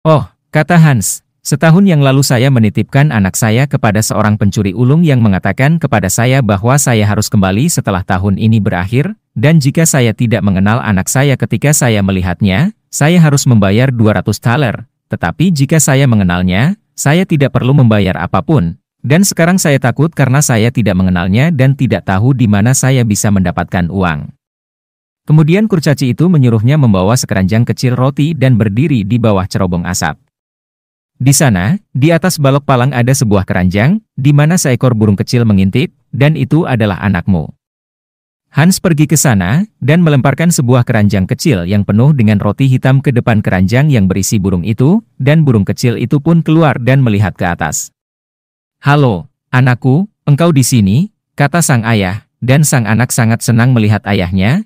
Oh, kata Hans, setahun yang lalu saya menitipkan anak saya kepada seorang pencuri ulung yang mengatakan kepada saya bahwa saya harus kembali setelah tahun ini berakhir, dan jika saya tidak mengenal anak saya ketika saya melihatnya, saya harus membayar 200 thaler. Tetapi jika saya mengenalnya, saya tidak perlu membayar apapun. Dan sekarang saya takut karena saya tidak mengenalnya dan tidak tahu di mana saya bisa mendapatkan uang. Kemudian kurcaci itu menyuruhnya membawa sekeranjang kecil roti dan berdiri di bawah cerobong asap. Di sana, di atas balok palang ada sebuah keranjang, di mana seekor burung kecil mengintip, dan itu adalah anakmu. Hans pergi ke sana, dan melemparkan sebuah keranjang kecil yang penuh dengan roti hitam ke depan keranjang yang berisi burung itu, dan burung kecil itu pun keluar dan melihat ke atas. Halo, anakku, engkau di sini, kata sang ayah, dan sang anak sangat senang melihat ayahnya,